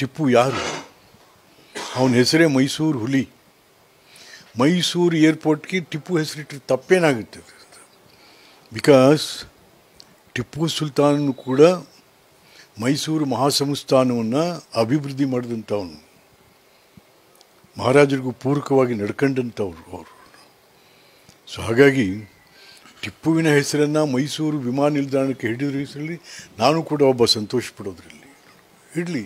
ಟಿಪ್ಪು ಯಾರು ಅವನ ಹೆಸರೇ ಮೈಸೂರು ಹುಲಿ ಮೈಸೂರು ಏರ್ಪೋರ್ಟ್ಗೆ ಟಿಪ್ಪು ಹೆಸರಿಟ್ಟರೆ ತಪ್ಪೇನಾಗುತ್ತೆ ಬಿಕಾಸ್ ಟಿಪ್ಪು ಸುಲ್ತಾನನು ಕೂಡ ಮೈಸೂರು ಮಹಾಸಂಸ್ಥಾನವನ್ನು ಅಭಿವೃದ್ಧಿ ಮಾಡಿದಂಥವನು ಮಹಾರಾಜರಿಗೂ ಪೂರಕವಾಗಿ ನಡ್ಕೊಂಡಂಥವ್ರು ಅವರು ಸೊ ಹಾಗಾಗಿ ಟಿಪ್ಪುವಿನ ಹೆಸರನ್ನು ಮೈಸೂರು ವಿಮಾನ ನಿಲ್ದಾಣಕ್ಕೆ ಹಿಡಿದ್ರ ಹೆಸರಲ್ಲಿ ನಾನು ಕೂಡ ಒಬ್ಬ ಸಂತೋಷ ಪಡೋದ್ರಲ್ಲಿ ಇಡಲಿ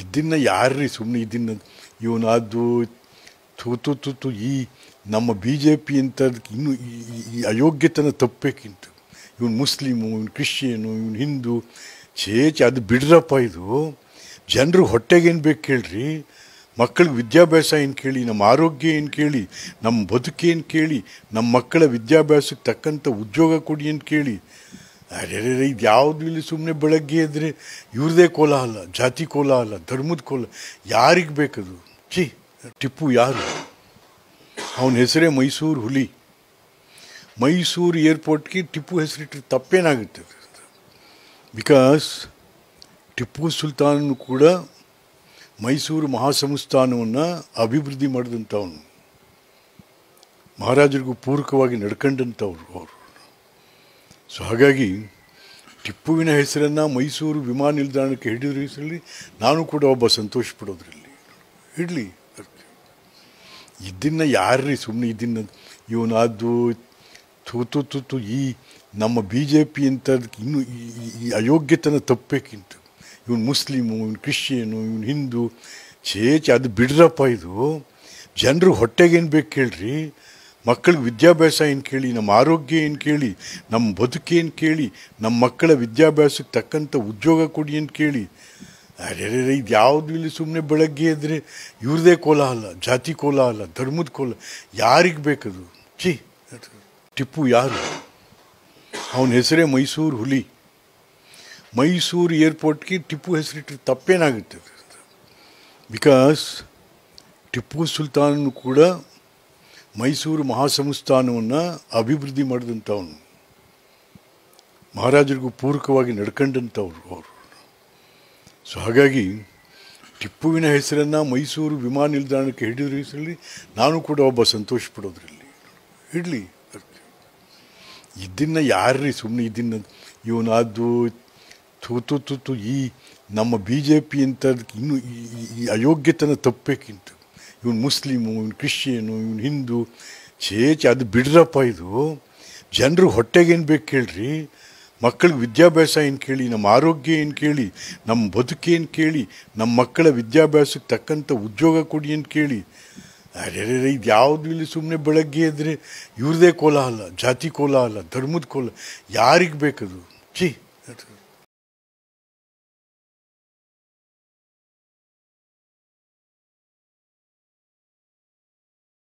ಇದನ್ನು ಯಾರ್ರಿ ಸುಮ್ಮನೆ ಇದನ್ನು ಇವನು ಅದು ತೂತು ತೂತು ಈ ನಮ್ಮ ಬಿ ಜೆ ಪಿ ಅಂತ ಇನ್ನು ಈ ಅಯೋಗ್ಯತನ ತಪ್ಪಬೇಕಿಂತ ಇವನು ಮುಸ್ಲಿಮು ಇವನು ಕ್ರಿಶ್ಚಿಯನು ಇವನು ಹಿಂದೂ ಚೇಚೆ ಅದು ಬಿಡ್ರಪ್ಪ ಇದು ಜನರು ಹೊಟ್ಟೆಗೇನು ಬೇಕು ಕೇಳ್ರಿ ಮಕ್ಕಳಿಗೆ ವಿದ್ಯಾಭ್ಯಾಸ ಏನು ಕೇಳಿ ನಮ್ಮ ಆರೋಗ್ಯ ಏನು ಕೇಳಿ ನಮ್ಮ ಬದುಕೇನು ಕೇಳಿ ನಮ್ಮ ಮಕ್ಕಳ ವಿದ್ಯಾಭ್ಯಾಸಕ್ಕೆ ತಕ್ಕಂಥ ಉದ್ಯೋಗ ಕೊಡಿ ಏನು ಕೇಳಿ ಅರೆ ಇದು ಯಾವುದು ಇಲ್ಲಿ ಸುಮ್ಮನೆ ಬೆಳಗ್ಗೆ ಎದ್ದರೆ ಇವ್ರದೇ ಅಲ್ಲ ಜಾತಿ ಕೋಲ ಅಲ್ಲ ಧರ್ಮದ ಕೋಲ ಯಾರಿಗೆ ಬೇಕದು ಛಿ ಟಿಪ್ಪು ಯಾರು ಅವನ ಹೆಸರೇ ಮೈಸೂರು ಹುಲಿ ಮೈಸೂರು ಏರ್ಪೋರ್ಟ್ಗೆ ಟಿಪ್ಪು ಹೆಸರಿಟ್ಟರೆ ತಪ್ಪೇನಾಗುತ್ತೆ ಬಿಕಾಸ್ ಟಿಪ್ಪು ಸುಲ್ತಾನನು ಕೂಡ ಮೈಸೂರು ಮಹಾಸಂಸ್ಥಾನವನ್ನು ಅಭಿವೃದ್ಧಿ ಮಾಡಿದಂಥವನು ಮಹಾರಾಜರಿಗೂ ಪೂರಕವಾಗಿ ನಡ್ಕೊಂಡಂಥವ್ರು ಅವರು ಸೊ ಹಾಗಾಗಿ ಟಿಪ್ಪುವಿನ ಹೆಸರನ್ನು ಮೈಸೂರು ವಿಮಾನ ನಿಲ್ದಾಣಕ್ಕೆ ಹಿಡಿದ್ರ ಹೆಸರಲ್ಲಿ ನಾನು ಕೂಡ ಒಬ್ಬ ಸಂತೋಷ ಪಡೋದ್ರಲ್ಲಿ ಇಡಲಿ ಇದನ್ನು ಯಾರ್ರಿ ಸುಮ್ಮನೆ ಇದನ್ನು ಇವನಾದ್ದು ತೂತು ತೂತು ಈ ನಮ್ಮ ಬಿ ಜೆ ಪಿ ಅಂತ ಇನ್ನೂ ಈ ಅಯೋಗ್ಯತನ ತಪ್ಪಬೇಕಿಂತ ಇವನು ಮುಸ್ಲಿಮು ಇವನು ಕ್ರಿಶ್ಚಿಯನು ಇವನು ಹಿಂದೂ ಚೇಚೆ ಅದು ಬಿಡ್ರಪ್ಪ ಇದು ಜನರು ಹೊಟ್ಟೆಗೇನು ಬೇಕು ಕೇಳ್ರಿ ಮಕ್ಕಳಿಗೆ ವಿದ್ಯಾಭ್ಯಾಸ ಏನು ಕೇಳಿ ನಮ್ಮ ಆರೋಗ್ಯ ಏನು ಕೇಳಿ ನಮ್ಮ ಬದುಕೇನು ಕೇಳಿ ನಮ್ಮ ಮಕ್ಕಳ ವಿದ್ಯಾಭ್ಯಾಸಕ್ಕೆ ತಕ್ಕಂಥ ಉದ್ಯೋಗ ಕೊಡಿ ಅಂತ ಕೇಳಿ ಅರೆ ಇದು ಯಾವುದು ಇಲ್ಲಿ ಸುಮ್ಮನೆ ಬೆಳಗ್ಗೆ ಇದ್ದರೆ ಇವ್ರದೇ ಕೋಲ ಅಲ್ಲ ಜಾತಿ ಕೋಲ ಅಲ್ಲ ಧರ್ಮದ ಕೋಲ ಯಾರಿಗೆ ಬೇಕದು ಚಿ ಟಿಪ್ಪು ಯಾರು ಅವನ ಹೆಸರೇ ಮೈಸೂರು ಹುಲಿ ಮೈಸೂರು ಏರ್ಪೋರ್ಟ್ಗೆ ಟಿಪ್ಪು ಹೆಸರಿಟ್ಟರೆ ತಪ್ಪೇನಾಗುತ್ತೆ ಬಿಕಾಸ್ ಟಿಪ್ಪು ಸುಲ್ತಾನ್ ಕೂಡ ಮೈಸೂರು ಮಹಾಸಂಸ್ಥಾನವನ್ನು ಅಭಿವೃದ್ಧಿ ಮಾಡಿದಂಥವನು ಮಹಾರಾಜರಿಗೂ ಪೂರಕವಾಗಿ ನಡ್ಕೊಂಡಂಥವ್ರು ಅವರು ಸೊ ಹಾಗಾಗಿ ಟಿಪ್ಪುವಿನ ಹೆಸರನ್ನು ಮೈಸೂರು ವಿಮಾನ ನಿಲ್ದಾಣಕ್ಕೆ ಹಿಡಿದ್ರ ಹೆಸರಲ್ಲಿ ನಾನು ಕೂಡ ಒಬ್ಬ ಸಂತೋಷ ಪಡೋದ್ರಲ್ಲಿ ಇಡಲಿ ಇದನ್ನು ಯಾರ್ರಿ ಸುಮ್ಮನೆ ಇದನ್ನು ಇವನಾದ್ದು ತೂತು ತೂತು ಈ ನಮ್ಮ ಬಿ ಜೆ ಪಿ ಅಂತ ಇನ್ನೂ ಈ ಅಯೋಗ್ಯತನ ತಪ್ಪೇಕಿಂತ ಇವನು ಮುಸ್ಲಿಮು ಇವನು ಕ್ರಿಶ್ಚಿಯನು ಇವನು ಹಿಂದೂ ಚೇಚಿ ಅದು ಬಿಡ್ರಪ್ಪ ಇದು ಜನರು ಹೊಟ್ಟೆಗೇನು ಬೇಕು ಕೇಳ್ರಿ ಮಕ್ಕಳಿಗೆ ವಿದ್ಯಾಭ್ಯಾಸ ಏನು ಕೇಳಿ ನಮ್ಮ ಆರೋಗ್ಯ ಏನು ಕೇಳಿ ನಮ್ಮ ಬದುಕೇನು ಕೇಳಿ ನಮ್ಮ ಮಕ್ಕಳ ವಿದ್ಯಾಭ್ಯಾಸಕ್ಕೆ ತಕ್ಕಂಥ ಉದ್ಯೋಗ ಕೊಡಿ ಏನು ಕೇಳಿ ಅರೆ ಇದು ಯಾವುದು ಇಲ್ಲಿ ಸುಮ್ಮನೆ ಬೆಳಗ್ಗೆ ಎದ್ರೆ ಇವ್ರದೇ ಅಲ್ಲ ಜಾತಿ ಅಲ್ಲ ಧರ್ಮದ ಕೋಲ ಯಾರಿಗೆ ಬೇಕದು ಚಿ